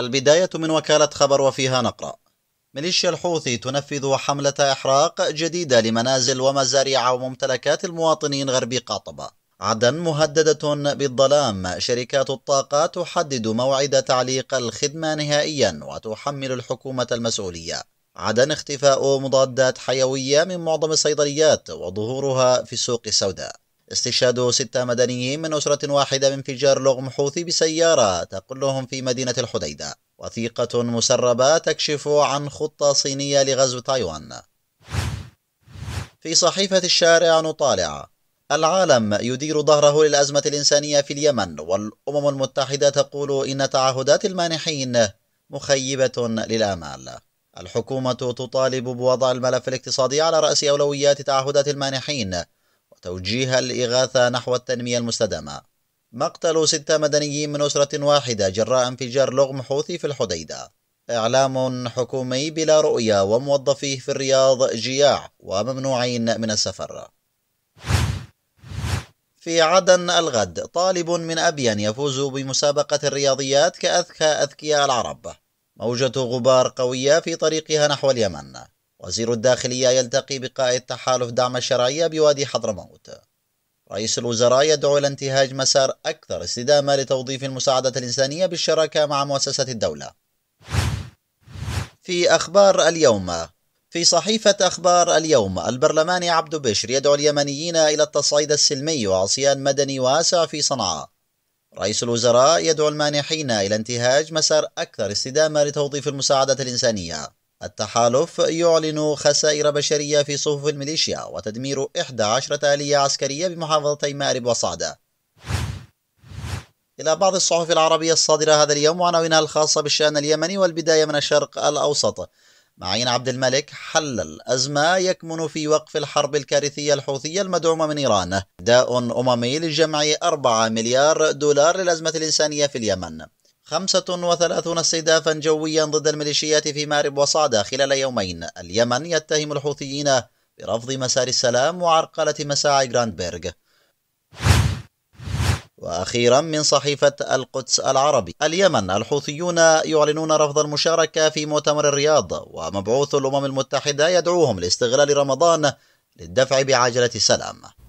البداية من وكالة خبر وفيها نقرأ ميليشيا الحوثي تنفذ حملة إحراق جديدة لمنازل ومزارع وممتلكات المواطنين غرب قاطبة عدن مهددة بالظلام شركات الطاقة تحدد موعد تعليق الخدمة نهائيا وتحمل الحكومة المسؤولية عدن اختفاء مضادات حيوية من معظم الصيدليات وظهورها في السوق السوداء استشهاد ستة مدنيين من أسرة واحدة بانفجار لغم حوثي بسيارة تقلهم في مدينة الحديدة وثيقة مسربة تكشف عن خطة صينية لغزو تايوان في صحيفة الشارع نطالع العالم يدير ظهره للأزمة الإنسانية في اليمن والأمم المتحدة تقول إن تعهدات المانحين مخيبة للآمال الحكومة تطالب بوضع الملف الاقتصادي على رأس أولويات تعهدات المانحين توجيه الإغاثة نحو التنمية المستدامة مقتل ستة مدنيين من أسرة واحدة جراء انفجار لغم حوثي في الحديدة إعلام حكومي بلا رؤية وموظفيه في الرياض جياع وممنوعين من السفر في عدن الغد طالب من أبيان يفوز بمسابقة الرياضيات كأذكى أذكياء العرب موجة غبار قوية في طريقها نحو اليمن وزير الداخلية يلتقي بقائد تحالف دعم الشرعية بوادي حضرموت رئيس الوزراء يدعو إلى انتهاج مسار أكثر استدامة لتوظيف المساعدة الإنسانية بالشراكة مع مؤسسة الدولة في أخبار اليوم في صحيفة أخبار اليوم البرلماني عبد بشر يدعو اليمنيين إلى التصعيد السلمي وعصيان مدني واسع في صنعاء رئيس الوزراء يدعو المانحين إلى انتهاج مسار أكثر استدامة لتوظيف المساعدة الإنسانية التحالف يعلن خسائر بشرية في صفوف الميليشيا وتدمير 11 آلية عسكرية بمحافظتي مأرب وصعدة إلى بعض الصحف العربية الصادرة هذا اليوم وعناوينها الخاصة بالشأن اليمني والبداية من الشرق الأوسط معين عبد الملك حلل أزمة يكمن في وقف الحرب الكارثية الحوثية المدعومة من إيران داء أممي لجمع 4 مليار دولار للأزمة الإنسانية في اليمن 35 استهدافا جويا ضد الميليشيات في مارب وصعدة خلال يومين اليمن يتهم الحوثيين برفض مسار السلام وعرقلة مساعي جراندبرغ وأخيرا من صحيفة القدس العربي اليمن الحوثيون يعلنون رفض المشاركة في مؤتمر الرياض ومبعوث الأمم المتحدة يدعوهم لاستغلال رمضان للدفع بعجلة السلام